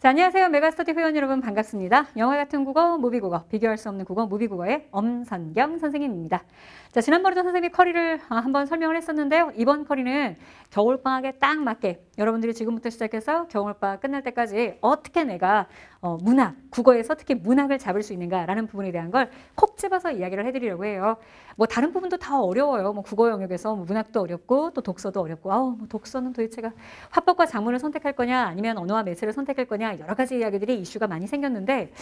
자, 안녕하세요. 메가스터디 회원 여러분 반갑습니다. 영화 같은 국어, 무비국어, 비교할 수 없는 국어, 무비국어의 엄선경 선생님입니다. 자, 지난번에도 선생님이 커리를 아, 한번 설명을 했었는데요. 이번 커리는 겨울방학에 딱 맞게 여러분들이 지금부터 시작해서 겨울방학 끝날 때까지 어떻게 내가 어, 문학, 국어에서 특히 문학을 잡을 수 있는가라는 부분에 대한 걸 콕 집어서 이야기를 해드리려고 해요. 뭐 다른 부분도 다 어려워요. 뭐 국어 영역에서 뭐 문학도 어렵고 또 독서도 어렵고 아우 뭐 독서는 도대체가 화법과 작문을 선택할 거냐 아니면 언어와 매체를 선택할 거냐 아니냐 여러 가지 이야기들이 이슈가 많이 생겼는데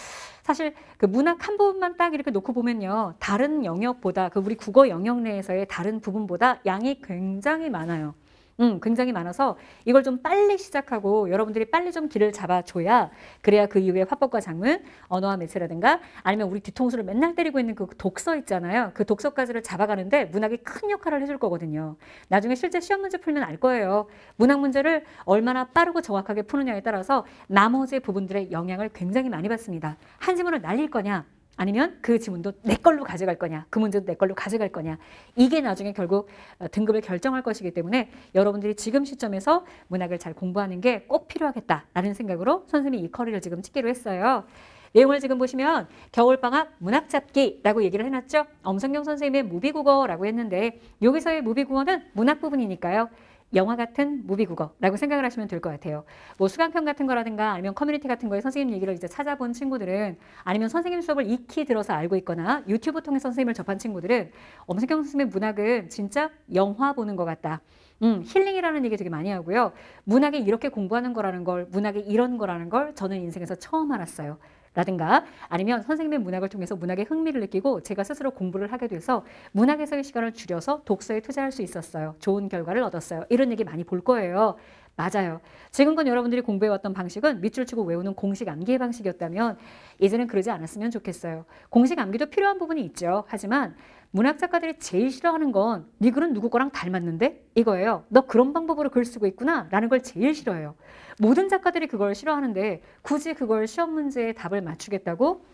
사실 그 문학 한 부분만 딱 이렇게 놓고 보면요 다른 영역보다 그 우리 국어 영역 내에서의 다른 부분보다 양이 굉장히 많아요. 음, 굉장히 많아서 이걸 좀 빨리 시작하고 여러분들이 빨리 좀 길을 잡아줘야 그래야 그 이후에 화법과 장문, 언어와 매체라든가 아니면 우리 뒤통수를 맨날 때리고 있는 그 독서 있잖아요. 그 독서까지를 잡아가는데 문학이 큰 역할을 해줄 거거든요. 나중에 실제 시험 문제 풀면 알 거예요. 문학 문제를 얼마나 빠르고 정확하게 푸느냐에 따라서 나머지 부분들의 영향을 굉장히 많이 받습니다. 한 지문을 날릴 거냐 아니면 그 지문도 내 걸로 가져갈 거냐, 그 문제도 내 걸로 가져갈 거냐. 이게 나중에 결국 어, 등급을 결정할 것이기 때문에 여러분들이 지금 시점에서 문학을 잘 공부하는 게 꼭 필요하겠다라는 생각으로 선생님이 이 커리를 지금 찍기로 했어요. 내용을 지금 보시면 겨울방학 문학잡기라고 얘기를 해놨죠. 엄성경 선생님의 무비국어라고 했는데 여기서의 무비국어는 문학 부분이니까요. 영화 같은 무비국어라고 생각을 하시면 될 것 같아요. 뭐 수강편 같은 거라든가 아니면 커뮤니티 같은 거에 선생님 얘기를 이제 찾아본 친구들은 아니면 선생님 수업을 익히 들어서 알고 있거나 유튜브 통해 선생님을 접한 친구들은 엄석영 선생님의 문학은 진짜 영화 보는 것 같다. 음, 힐링이라는 얘기 되게 많이 하고요. 문학이 이렇게 공부하는 거라는 걸, 문학이 이런 거라는 걸 저는 인생에서 처음 알았어요. 라든가 아니면 선생님의 문학을 통해서 문학의 흥미를 느끼고 제가 스스로 공부를 하게 돼서 문학 에서의 시간을 줄여서 독서에 투자할 수 있었어요. 좋은 결과를 얻었어요. 이런 얘기 많이 볼 거예요. 맞아요. 지금껏 여러분들이 공부해왔던 방식은 밑줄 치고 외우는 공식 암기의 방식이었다면 이제는 그러지 않았으면 좋겠어요. 공식 암기도 필요한 부분이 있죠. 하지만 문학 작가들이 제일 싫어하는 건니 네 글은 누구 거랑 닮았는데? 이거예요. 너 그런 방법으로 글 쓰고 있구나 라는 걸 제일 싫어해요. 모든 작가들이 그걸 싫어하는데 굳이 그걸 시험 문제에 답을 맞추겠다고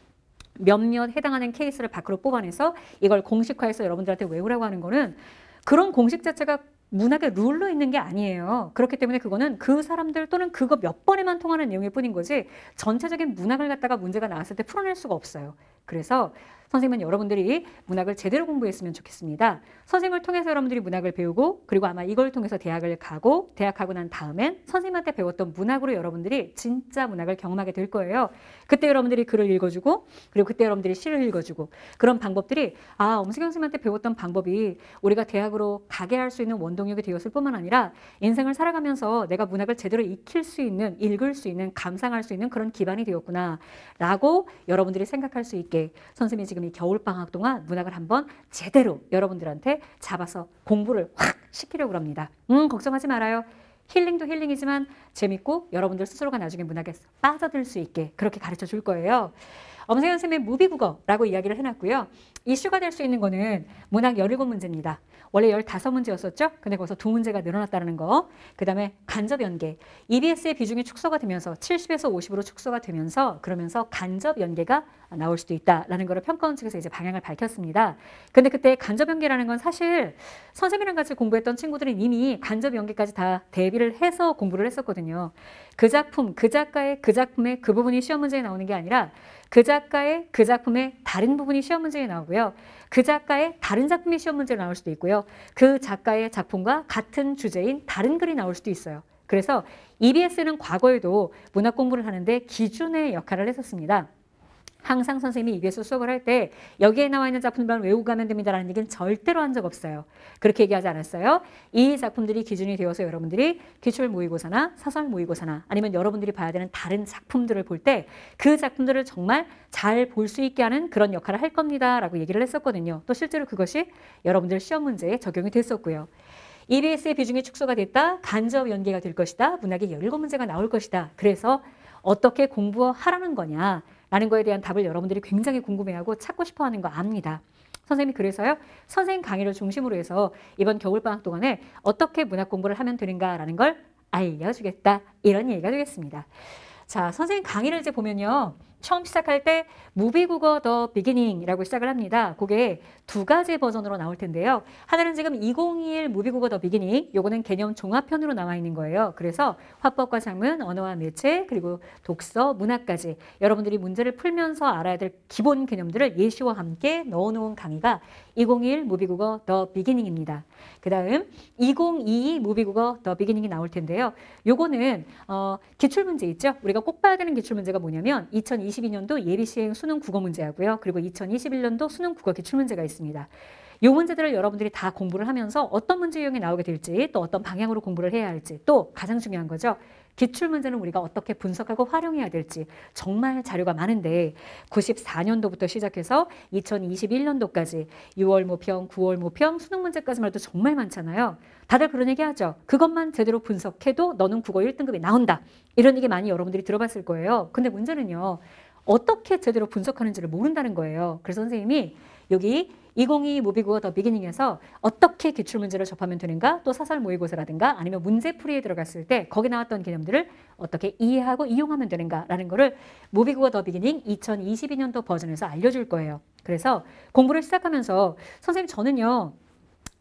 몇몇 해당하는 케이스를 밖으로 뽑아내서 이걸 공식화해서 여러분들한테 외우라고 하는 거는 그런 공식 자체가 문학의 룰로 있는 게 아니에요. 그렇기 때문에 그거는 그 사람들 또는 그거 몇 번에만 통하는 내용일 뿐인 거지 전체적인 문학을 갖다가 문제가 나왔을 때 풀어낼 수가 없어요. 그래서 선생님은 여러분들이 문학을 제대로 공부했으면 좋겠습니다. 선생님을 통해서 여러분들이 문학을 배우고 그리고 아마 이걸 통해서 대학을 가고 대학 가고 난 다음엔 선생님한테 배웠던 문학으로 여러분들이 진짜 문학을 경험하게 될 거예요. 그때 여러분들이 글을 읽어주고 그리고 그때 여러분들이 시를 읽어주고 그런 방법들이 아 엄수경 선생님한테 배웠던 방법이 우리가 대학으로 가게 할 수 있는 원동력이 되었을 뿐만 아니라 인생을 살아가면서 내가 문학을 제대로 익힐 수 있는 읽을 수 있는 감상할 수 있는 그런 기반이 되었구나 라고 여러분들이 생각할 수 있게 있게 선생님이 지금 이 겨울방학 동안 문학을 한번 제대로 여러분들한테 잡아서 공부를 확 시키려고 합니다. 음, 걱정하지 말아요. 힐링도 힐링이지만 재밌고 여러분들 스스로가 나중에 문학에 빠져들 수 있게 그렇게 가르쳐 줄 거예요. 엄세현 선생님의 무비국어라고 이야기를 해놨고요. 이슈가 될 수 있는 거는 문학 17문제입니다. 원래 15문제였었죠? 근데 거기서 두 문제가 늘어났다는 거. 그 다음에 간접 연계. EBS의 비중이 축소가 되면서 70에서 50으로 축소가 되면서 그러면서 간접 연계가 나올 수도 있다라는 거를 평가원 측에서 이제 방향을 밝혔습니다. 근데 그때 간접 연계라는 건 사실 선생님이랑 같이 공부했던 친구들은 이미 간접 연계까지 다 대비를 해서 공부를 했었거든요. 그 작품, 그 작가의 그 작품의 그 부분이 시험 문제에 나오는 게 아니라 그 작가의 그 작품의 다른 부분이 시험 문제에 나오고요. 그 작가의 다른 작품이 시험 문제로 나올 수도 있고요. 그 작가의 작품과 같은 주제인 다른 글이 나올 수도 있어요. 그래서 EBS는 과거에도 문학 공부를 하는데 기준의 역할을 했었습니다. 항상 선생님이 EBS 수업을 할 때 여기에 나와 있는 작품들만 외우고 가면 됩니다라는 얘기는 절대로 한 적 없어요. 그렇게 얘기하지 않았어요. 이 작품들이 기준이 되어서 여러분들이 기출 모의고사나 사설 모의고사나 아니면 여러분들이 봐야 되는 다른 작품들을 볼 때 그 작품들을 정말 잘 볼 수 있게 하는 그런 역할을 할 겁니다라고 얘기를 했었거든요. 또 실제로 그것이 여러분들 시험 문제에 적용이 됐었고요. EBS의 비중이 축소가 됐다. 간접 연계가 될 것이다. 문학의 17문제가 나올 것이다. 그래서 어떻게 공부하라는 거냐. 라는 거에 대한 답을 여러분들이 굉장히 궁금해하고 찾고 싶어 하는 거 압니다. 선생님이 그래서요. 선생님 강의를 중심으로 해서 이번 겨울방학 동안에 어떻게 문학 공부를 하면 되는가라는 걸 알려주겠다. 이런 얘기가 되겠습니다. 자, 선생님 강의를 이제 보면요. 처음 시작할 때 무비 국어 더 비기닝이라고 시작을 합니다. 그게 두 가지 버전으로 나올 텐데요. 하나는 지금 2021 무비 국어 더 비기닝, 요거는 개념 종합편으로 나와 있는 거예요. 그래서 화법과 작문, 언어와 매체, 그리고 독서, 문학까지 여러분들이 문제를 풀면서 알아야 될 기본 개념들을 예시와 함께 넣어놓은 강의가 2021 무비 국어 더 비기닝입니다. 그 다음 2022 무비 국어 더 비기닝이 나올 텐데요. 요거는 어, 기출문제 있죠? 우리가 꼭 봐야 되는 기출문제가 뭐냐면 2020 2022년도 예비시행 수능 국어 문제하고요. 그리고 2021년도 수능 국어 기출문제가 있습니다. 이 문제들을 여러분들이 다 공부를 하면서 어떤 문제 유형이 나오게 될지 또 어떤 방향으로 공부를 해야 할지 또 가장 중요한 거죠. 기출 문제는 우리가 어떻게 분석하고 활용해야 될지 정말 자료가 많은데 94년도부터 시작해서 2021년도까지 6월 모평, 9월 모평, 수능 문제까지만 해도 정말 많잖아요. 다들 그런 얘기 하죠. 그것만 제대로 분석해도 너는 국어 1등급이 나온다. 이런 얘기 많이 여러분들이 들어봤을 거예요. 근데 문제는요. 어떻게 제대로 분석하는지를 모른다는 거예요. 그래서 선생님이 여기 2022 모비국어 더 비기닝에서 어떻게 기출문제를 접하면 되는가 또 사설 모의고사라든가 아니면 문제풀이에 들어갔을 때 거기 나왔던 개념들을 어떻게 이해하고 이용하면 되는가라는 거를 모비국어 더 비기닝 2022년도 버전에서 알려줄 거예요. 그래서 공부를 시작하면서 선생님 저는요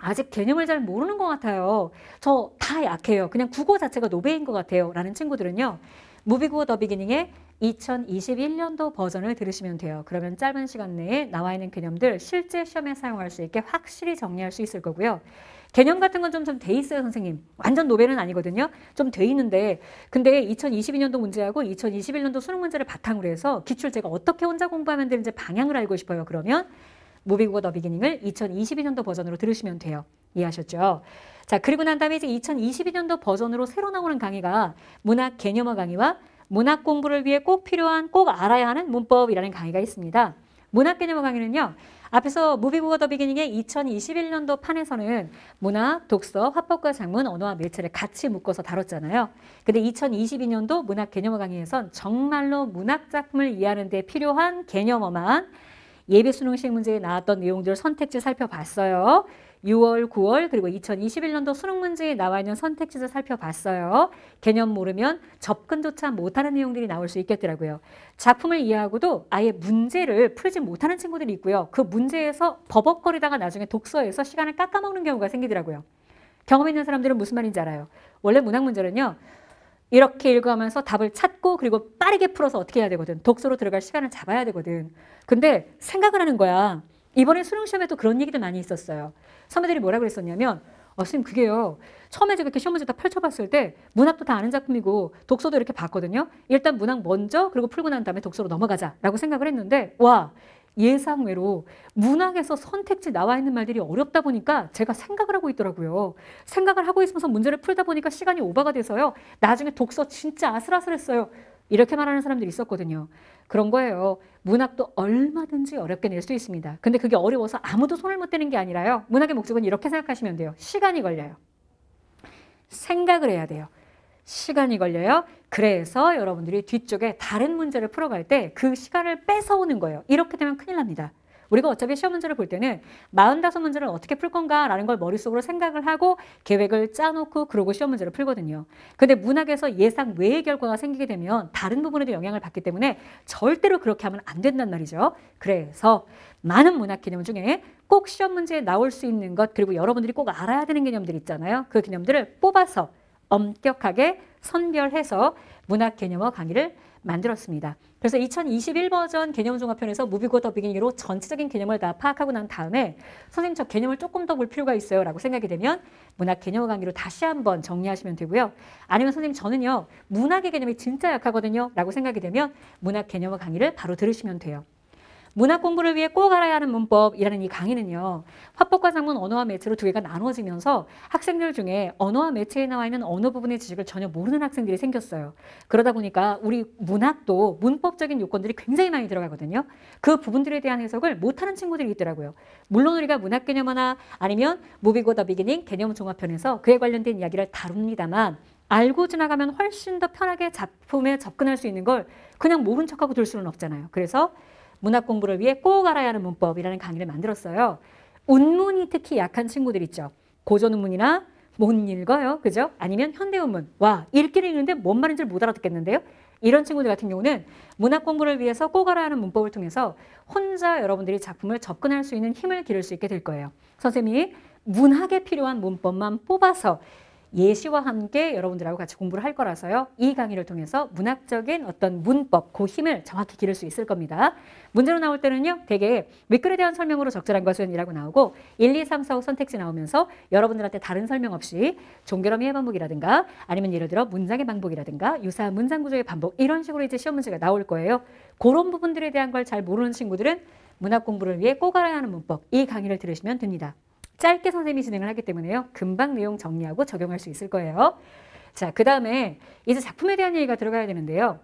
아직 개념을 잘 모르는 것 같아요. 저 다 약해요. 그냥 국어 자체가 노베인 것 같아요. 라는 친구들은요. 무비구어 더 비기닝의 2021년도 버전을 들으시면 돼요. 그러면 짧은 시간 내에 나와 있는 개념들 실제 시험에 사용할 수 있게 확실히 정리할 수 있을 거고요. 개념 같은 건좀돼 있어요, 선생님. 완전 노벨은 아니거든요. 좀 돼 있는데 근데 2022년도 문제하고 2021년도 수능 문제를 바탕으로 해서 기출제가 어떻게 혼자 공부하면 되는지 방향을 알고 싶어요. 그러면 무빙고 더 비기닝을 2022년도 버전으로 들으시면 돼요. 이해하셨죠? 자, 그리고 난 다음에 이제 2022년도 버전으로 새로 나오는 강의가 문학 개념어 강의와 문학 공부를 위해 꼭 필요한 꼭 알아야 하는 문법이라는 강의가 있습니다. 문학 개념어 강의는요. 앞에서 무비보어 더 비기닝의 2021년도 판에서는 문학, 독서, 화법과 작문, 언어와 매체를 같이 묶어서 다뤘잖아요. 근데 2022년도 문학 개념어 강의에선 정말로 문학 작품을 이해하는 데 필요한 개념어만 예비 수능 식 문제에 나왔던 내용들을 선택지 살펴봤어요. 6월, 9월 그리고 2021년도 수능 문제에 나와 있는 선택지를 살펴봤어요. 개념 모르면 접근조차 못하는 내용들이 나올 수 있겠더라고요. 작품을 이해하고도 아예 문제를 풀지 못하는 친구들이 있고요. 그 문제에서 버벅거리다가 나중에 독서에서 시간을 깎아먹는 경우가 생기더라고요. 경험 있는 사람들은 무슨 말인지 알아요. 원래 문학 문제는요. 이렇게 읽어가면서 답을 찾고 그리고 빠르게 풀어서 어떻게 해야 되거든. 독서로 들어갈 시간을 잡아야 되거든. 근데 생각을 하는 거야. 이번에 수능 시험에도 그런 얘기도 많이 있었어요. 선배들이 뭐라 그랬었냐면 어, 선생님 그게요. 처음에 제가 이렇게 시험 문제 다 펼쳐봤을 때 문학도 다 아는 작품이고 독서도 이렇게 봤거든요. 일단 문학 먼저 그리고 풀고 난 다음에 독서로 넘어가자라고 생각을 했는데 와 예상외로 문학에서 선택지 나와 있는 말들이 어렵다 보니까 제가 생각을 하고 있더라고요. 생각을 하고 있으면서 문제를 풀다 보니까 시간이 오바가 돼서요. 나중에 독서 진짜 아슬아슬했어요. 이렇게 말하는 사람들이 있었거든요. 그런 거예요. 문학도 얼마든지 어렵게 낼 수 있습니다. 근데 그게 어려워서 아무도 손을 못 대는 게 아니라요. 문학의 목적은 이렇게 생각하시면 돼요. 시간이 걸려요. 생각을 해야 돼요. 시간이 걸려요. 그래서 여러분들이 뒤쪽에 다른 문제를 풀어갈 때 그 시간을 뺏어오는 거예요. 이렇게 되면 큰일 납니다. 우리가 어차피 시험 문제를 볼 때는 45문제를 어떻게 풀 건가라는 걸 머릿속으로 생각을 하고 계획을 짜놓고 그러고 시험 문제를 풀거든요. 근데 문학에서 예상 외의 결과가 생기게 되면 다른 부분에도 영향을 받기 때문에 절대로 그렇게 하면 안 된단 말이죠. 그래서 많은 문학 개념 중에 꼭 시험 문제에 나올 수 있는 것 그리고 여러분들이 꼭 알아야 되는 개념들 있잖아요. 그 개념들을 뽑아서 엄격하게 선별해서 문학 개념어 강의를 만들었습니다. 그래서 2021 버전 개념 종합편에서 무비고 더 비기니로 전체적인 개념을 다 파악하고 난 다음에 선생님 저 개념을 조금 더 볼 필요가 있어요 라고 생각이 되면 문학 개념 강의로 다시 한번 정리하시면 되고요. 아니면 선생님 저는요 문학의 개념이 진짜 약하거든요 라고 생각이 되면 문학 개념 강의를 바로 들으시면 돼요. 문학 공부를 위해 꼭 알아야 하는 문법이라는 이 강의는요. 화법과 작문 언어와 매체로 두 개가 나눠지면서 학생들 중에 언어와 매체에 나와 있는 언어 부분의 지식을 전혀 모르는 학생들이 생겼어요. 그러다 보니까 우리 문학도 문법적인 요건들이 굉장히 많이 들어가거든요. 그 부분들에 대한 해석을 못하는 친구들이 있더라고요. 물론 우리가 문학 개념하나 아니면 무비고 더 비기닝 개념 종합편에서 그에 관련된 이야기를 다룹니다만 알고 지나가면 훨씬 더 편하게 작품에 접근할 수 있는 걸 그냥 모른 척하고 둘 수는 없잖아요. 그래서 문학 공부를 위해 꼭 알아야 하는 문법이라는 강의를 만들었어요. 운문이 특히 약한 친구들 있죠. 고전 운문이나 못 읽어요. 그죠? 아니면 현대 운문. 와, 읽기를 읽는데 뭔 말인지 못 알아듣겠는데요. 이런 친구들 같은 경우는 문학 공부를 위해서 꼭 알아야 하는 문법을 통해서 혼자 여러분들이 작품을 접근할 수 있는 힘을 기를 수 있게 될 거예요. 선생님이 문학에 필요한 문법만 뽑아서 예시와 함께 여러분들하고 같이 공부를 할 거라서요. 이 강의를 통해서 문학적인 어떤 문법, 그 힘을 정확히 기를 수 있을 겁니다. 문제로 나올 때는요. 되게 윗글에 대한 설명으로 적절한 것은이라고 나오고 1, 2, 3, 4, 5 선택지 나오면서 여러분들한테 다른 설명 없이 종결어미의 해반복이라든가 아니면 예를 들어 문장의 반복이라든가 유사한 문장 구조의 반복 이런 식으로 이제 시험 문제가 나올 거예요. 그런 부분들에 대한 걸 잘 모르는 친구들은 문학 공부를 위해 꼭 알아야 하는 문법 이 강의를 들으시면 됩니다. 짧게 선생님이 진행을 하기 때문에요. 금방 내용 정리하고 적용할 수 있을 거예요. 자, 그 다음에 이제 작품에 대한 얘기가 들어가야 되는데요.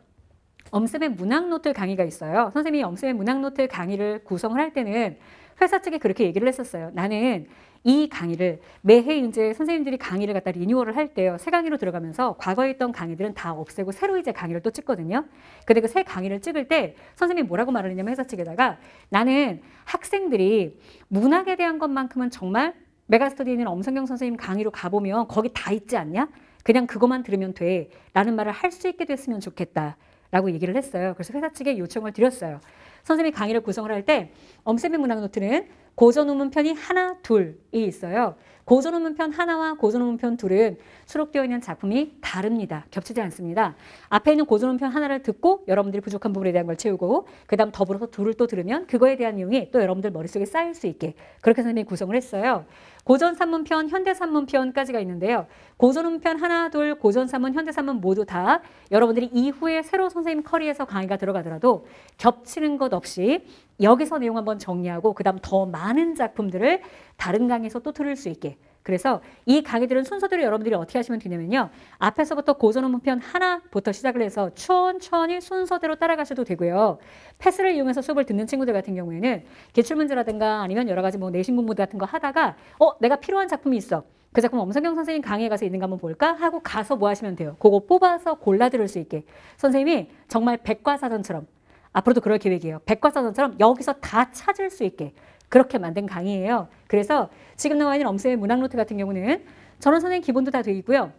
엄쌤의 문학노트 강의가 있어요. 선생님이 엄쌤의 문학노트 강의를 구성을 할 때는 회사 측에 그렇게 얘기를 했었어요. 나는 이 강의를 매해 이제 선생님들이 강의를 갖다 리뉴얼을 할 때요. 새 강의로 들어가면서 과거에 있던 강의들은 다 없애고 새로 이제 강의를 또 찍거든요. 근데 그 새 강의를 찍을 때 선생님이 뭐라고 말하느냐면 회사 측에다가 나는 학생들이 문학에 대한 것만큼은 정말 메가스터디 있는 엄성경 선생님 강의로 가보면 거기 다 있지 않냐? 그냥 그것만 들으면 돼. 라는 말을 할 수 있게 됐으면 좋겠다. 라고 얘기를 했어요. 그래서 회사 측에 요청을 드렸어요. 선생님이 강의를 구성을 할 때 엄쌤의 문학 노트는 고전 우문편이 하나, 둘이 있어요. 고전 우문편 하나와 고전 우문편 둘은 수록되어 있는 작품이 다릅니다. 겹치지 않습니다. 앞에 있는 고전 우문편 하나를 듣고 여러분들이 부족한 부분에 대한 걸 채우고 그 다음 더불어서 둘을 또 들으면 그거에 대한 내용이 또 여러분들 머릿속에 쌓일 수 있게 그렇게 선생님이 구성을 했어요. 고전 산문편, 현대 산문편까지가 있는데요. 고전 문편 하나, 둘, 고전 산문, 현대 산문 모두 다 여러분들이 이후에 새로 선생님 커리에서 강의가 들어가더라도 겹치는 것 없이 여기서 내용 한번 정리하고 그다음 더 많은 작품들을 다른 강의에서 또 들을 수 있게 그래서 이 강의들은 순서대로 여러분들이 어떻게 하시면 되냐면요. 앞에서부터 고전원문편 하나부터 시작을 해서 천천히 순서대로 따라가셔도 되고요. 패스를 이용해서 수업을 듣는 친구들 같은 경우에는 기출문제라든가 아니면 여러 가지 뭐 내신 공부 같은 거 하다가 어 내가 필요한 작품이 있어. 그 작품 엄성경 선생님 강의에 가서 있는가 한번 볼까? 하고 가서 뭐 하시면 돼요. 그거 뽑아서 골라 들을 수 있게. 선생님이 정말 백과사전처럼 앞으로도 그럴 계획이에요. 백과사전처럼 여기서 다 찾을 수 있게 그렇게 만든 강의예요. 그래서 지금 나와 있는 엄쌤의 문학노트 같은 경우는 전원 선행 기본도 다 돼 있고요.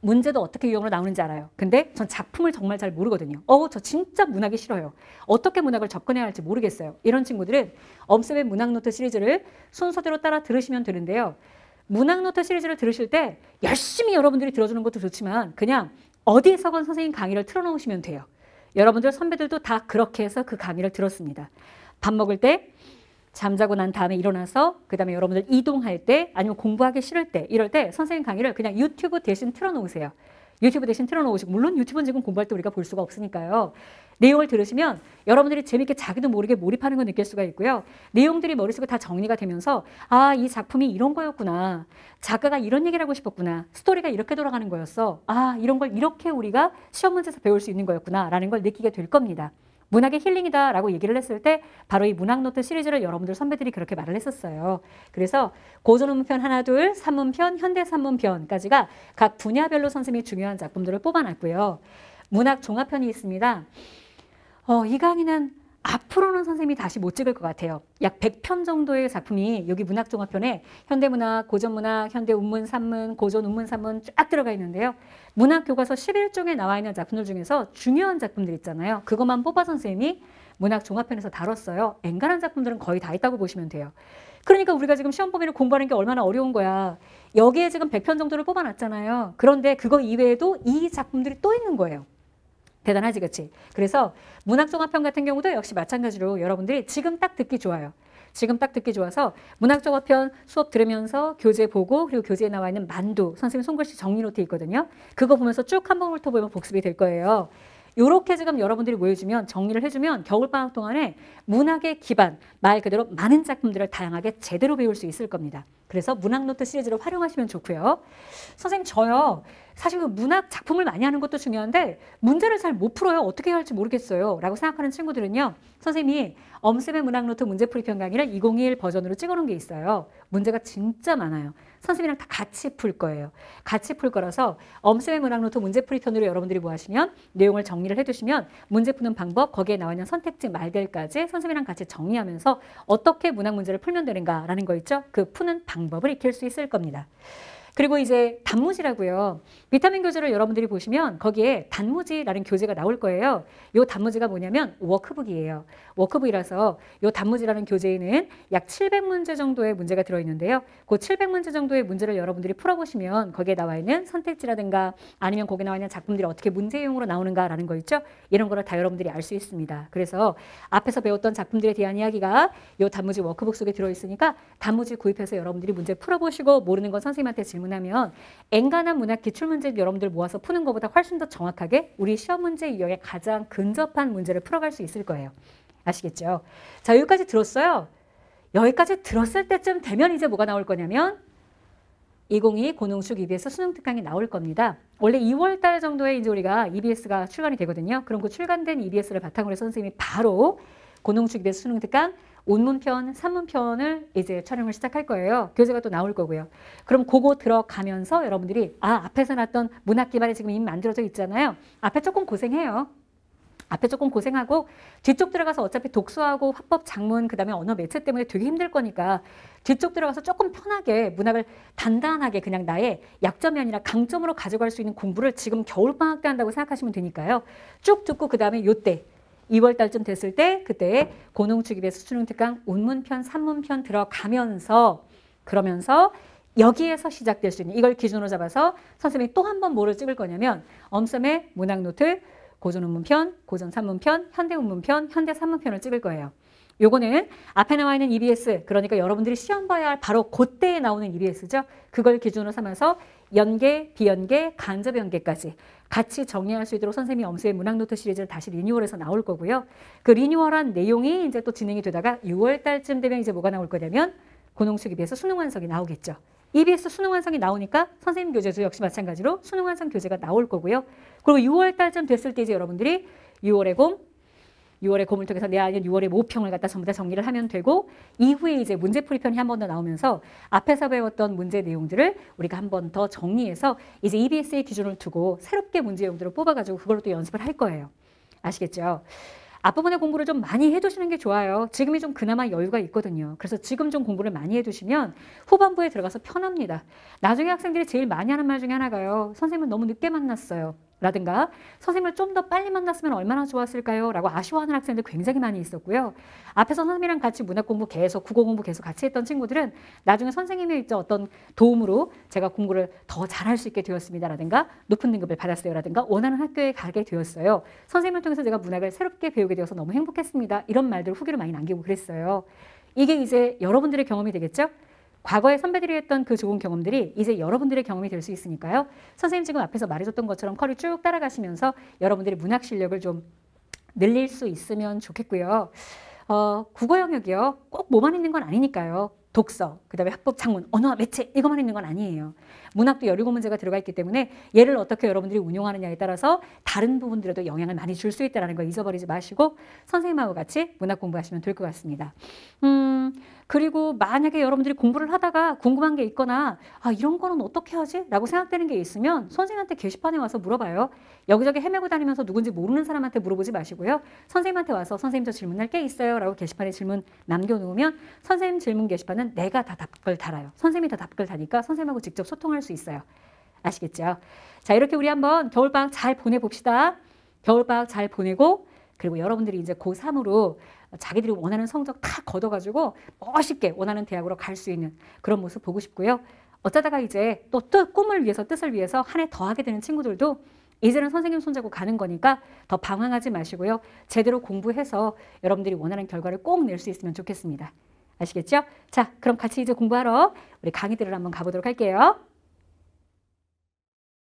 문제도 어떻게 유형으로 나오는지 알아요. 근데 전 작품을 정말 잘 모르거든요. 어, 저 진짜 문학이 싫어요. 어떻게 문학을 접근해야 할지 모르겠어요. 이런 친구들은 엄쌤의 문학노트 시리즈를 순서대로 따라 들으시면 되는데요. 문학노트 시리즈를 들으실 때 열심히 여러분들이 들어주는 것도 좋지만 그냥 어디에서건 선생님 강의를 틀어놓으시면 돼요. 여러분들 선배들도 다 그렇게 해서 그 강의를 들었습니다. 밥 먹을 때 잠자고 난 다음에 일어나서 그다음에 여러분들 이동할 때 아니면 공부하기 싫을 때 이럴 때 선생님 강의를 그냥 유튜브 대신 틀어놓으세요. 유튜브 대신 틀어놓으시고 물론 유튜브는 지금 공부할 때 우리가 볼 수가 없으니까요. 내용을 들으시면 여러분들이 재밌게 자기도 모르게 몰입하는 걸 느낄 수가 있고요. 내용들이 머릿속에 다 정리가 되면서 아, 이 작품이 이런 거였구나. 작가가 이런 얘기를 하고 싶었구나. 스토리가 이렇게 돌아가는 거였어. 아, 이런 걸 이렇게 우리가 시험 문제에서 배울 수 있는 거였구나. 라는 걸 느끼게 될 겁니다. 문학의 힐링이다라고 얘기를 했을 때 바로 이 문학 노트 시리즈를 여러분들 선배들이 그렇게 말을 했었어요. 그래서 고전문편 하나 둘, 산문편, 현대 산문편까지가 각 분야별로 선생님이 중요한 작품들을 뽑아놨고요. 문학 종합편이 있습니다. 어, 이 강의는 앞으로는 선생님이 다시 못 찍을 것 같아요. 약 100편 정도의 작품이 여기 문학종합편에 현대문학, 고전문학, 현대운문, 산문, 고전운문, 산문 쫙 들어가 있는데요. 문학교과서 11종에 나와 있는 작품들 중에서 중요한 작품들 있잖아요. 그것만 뽑아 선생님이 문학종합편에서 다뤘어요. 앵간한 작품들은 거의 다 있다고 보시면 돼요. 그러니까 우리가 지금 시험 범위를 공부하는 게 얼마나 어려운 거야. 여기에 지금 100편 정도를 뽑아놨잖아요. 그런데 그거 이외에도 이 작품들이 또 있는 거예요. 대단하지 그치? 그래서 문학종합편 같은 경우도 역시 마찬가지로 여러분들이 지금 딱 듣기 좋아요. 지금 딱 듣기 좋아서 문학종합편 수업 들으면서 교재 보고 그리고 교재에 나와 있는 만두 선생님 손글씨 정리노트 있거든요. 그거 보면서 쭉 한번 훑어보면 복습이 될 거예요. 요렇게 지금 여러분들이 모여주면 정리를 해주면 겨울방학 동안에 문학의 기반 말 그대로 많은 작품들을 다양하게 제대로 배울 수 있을 겁니다. 그래서 문학노트 시리즈를 활용하시면 좋고요. 선생님 저요 사실 그 문학 작품을 많이 하는 것도 중요한데 문제를 잘 못 풀어요. 어떻게 해야 할지 모르겠어요. 라고 생각하는 친구들은요. 선생님이 엄쌤의 문학노트 문제풀이 평강이를 2021 버전으로 찍어놓은 게 있어요. 문제가 진짜 많아요. 선생님이랑 다 같이 풀 거예요. 같이 풀 거라서 엄쌤의 문학노트 문제풀이 편으로 여러분들이 뭐 하시면 내용을 정리를 해두시면 문제 푸는 방법 거기에 나와 있는 선택지 말결까지 선생님이랑 같이 정리하면서 어떻게 문학 문제를 풀면 되는가라는 거 있죠. 그 푸는 방법을 익힐 수 있을 겁니다. 그리고 이제 단무지라고요. 비타민 교재를 여러분들이 보시면 거기에 단무지라는 교재가 나올 거예요. 요 단무지가 뭐냐면 워크북이에요. 워크북이라서 요 단무지라는 교재에는 약 700문제 정도의 문제가 들어있는데요. 그 700문제 정도의 문제를 여러분들이 풀어보시면 거기에 나와 있는 선택지라든가 아니면 거기에 나와 있는 작품들이 어떻게 문제용으로 나오는가라는 거 있죠. 이런 거를 다 여러분들이 알 수 있습니다. 그래서 앞에서 배웠던 작품들에 대한 이야기가 요 단무지 워크북 속에 들어있으니까 단무지 구입해서 여러분들이 문제 풀어보시고 모르는 건 선생님한테 질문 질문하면 엔간한 문학 기출문제 여러분들 모아서 푸는 것보다 훨씬 더 정확하게 우리 시험 문제 유형에 가장 근접한 문제를 풀어갈 수 있을 거예요. 아시겠죠? 자 여기까지 들었어요. 여기까지 들었을 때쯤 되면 이제 뭐가 나올 거냐면 2022 고농축 EBS 수능 특강이 나올 겁니다. 원래 2월 달 정도에 이제 우리가 EBS가 출간이 되거든요. 그럼 그 출간된 EBS를 바탕으로 선생님이 바로 고농축 EBS 수능 특강 온문편, 산문편을 이제 촬영을 시작할 거예요. 교재가 또 나올 거고요. 그럼 그거 들어가면서 여러분들이 아 앞에서 났던 문학 기반이 지금 이미 만들어져 있잖아요. 앞에 조금 고생해요. 앞에 조금 고생하고 뒤쪽 들어가서 어차피 독서하고 화법 작문 그다음에 언어 매체 때문에 되게 힘들 거니까 뒤쪽 들어가서 조금 편하게 문학을 단단하게 그냥 나의 약점이 아니라 강점으로 가져갈 수 있는 공부를 지금 겨울방학 때 한다고 생각하시면 되니까요. 쭉 듣고 그다음에 요때 2월 달쯤 됐을 때 그때 고농축입의 수능 특강 운문편, 산문편 들어가면서 그러면서 여기에서 시작될 수 있는 이걸 기준으로 잡아서 선생님이 또 한 번 뭐를 찍을 거냐면 엄쌤의 문학노트 고전 운문편, 고전 산문편, 현대 운문편, 현대 산문편을 찍을 거예요. 요거는 앞에 나와 있는 EBS 그러니까 여러분들이 시험 봐야 할 바로 그때에 나오는 EBS죠. 그걸 기준으로 삼아서 연계, 비연계, 간접 연계까지 같이 정리할 수 있도록 선생님이 엄수의 문학노트 시리즈를 다시 리뉴얼해서 나올 거고요. 그 리뉴얼한 내용이 이제 또 진행이 되다가 6월 달쯤 되면 이제 뭐가 나올 거냐면 고농축에 비해서 e 수능 완성이 나오겠죠. EBS 수능 완성이 나오니까 선생님 교재도 역시 마찬가지로 수능 완성 교재가 나올 거고요. 그리고 6월 달쯤 됐을 때 이제 여러분들이 6월의 곰, 6월의 곰을 통해서 내년6월에 모평을 갖다 전부 다 정리를 하면 되고 이후에 이제 문제풀이 편이 한 번 더 나오면서 앞에서 배웠던 문제 내용들을 우리가 한 번 더 정리해서 이제 EBS의 기준을 두고 새롭게 문제 용들을 뽑아가지고 그걸로 또 연습을 할 거예요. 아시겠죠? 앞부분에 공부를 좀 많이 해두시는 게 좋아요. 지금이 좀 그나마 여유가 있거든요. 그래서 지금 좀 공부를 많이 해두시면 후반부에 들어가서 편합니다. 나중에 학생들이 제일 많이 하는 말 중에 하나가요. 선생님은 너무 늦게 만났어요. 라든가 선생님을 좀 더 빨리 만났으면 얼마나 좋았을까요? 라고 아쉬워하는 학생들 굉장히 많이 있었고요. 앞에서 선생님이랑 같이 문학 공부 계속 국어 공부 계속 같이 했던 친구들은 나중에 선생님의 어떤 도움으로 제가 공부를 더 잘할 수 있게 되었습니다라든가 높은 등급을 받았어요라든가 원하는 학교에 가게 되었어요. 선생님을 통해서 제가 문학을 새롭게 배우게 되어서 너무 행복했습니다. 이런 말들 을 후기를 많이 남기고 그랬어요. 이게 이제 여러분들의 경험이 되겠죠? 과거에 선배들이 했던 그 좋은 경험들이 이제 여러분들의 경험이 될 수 있으니까요. 선생님 지금 앞에서 말해줬던 것처럼 커리 쭉 따라가시면서 여러분들의 문학 실력을 좀 늘릴 수 있으면 좋겠고요. 어, 국어 영역이요. 꼭 뭐만 있는 건 아니니까요. 독서, 그 다음에 학법, 창문 언어와 매체 이것만 있는 건 아니에요. 문학도 17문제가 들어가 있기 때문에 얘를 어떻게 여러분들이 운용하느냐에 따라서 다른 부분들에도 영향을 많이 줄 수 있다는 걸 잊어버리지 마시고 선생님하고 같이 문학 공부하시면 될 것 같습니다. 음, 그리고 만약에 여러분들이 공부를 하다가 궁금한 게 있거나 아 이런 거는 어떻게 하지? 라고 생각되는 게 있으면 선생님한테 게시판에 와서 물어봐요. 여기저기 헤매고 다니면서 누군지 모르는 사람한테 물어보지 마시고요. 선생님한테 와서 선생님 저 질문할 게 있어요. 라고 게시판에 질문 남겨놓으면 선생님 질문 게시판은 내가 다 답글 달아요. 선생님이 다 답글 다니까 선생님하고 직접 소통할 수 있어요. 아시겠죠? 자, 이렇게 우리 한번 겨울방학 잘 보내봅시다. 겨울방학 잘 보내고 그리고 여러분들이 이제 고3으로 자기들이 원하는 성적 다 걷어가지고 멋있게 원하는 대학으로 갈 수 있는 그런 모습 보고 싶고요. 어쩌다가 이제 또 뜻, 꿈을 위해서 뜻을 위해서 한 해 더 하게 되는 친구들도 이제는 선생님 손잡고 가는 거니까 더 방황하지 마시고요. 제대로 공부해서 여러분들이 원하는 결과를 꼭 낼 수 있으면 좋겠습니다. 아시겠죠? 자, 그럼 같이 이제 공부하러 우리 강의들을 한번 가보도록 할게요.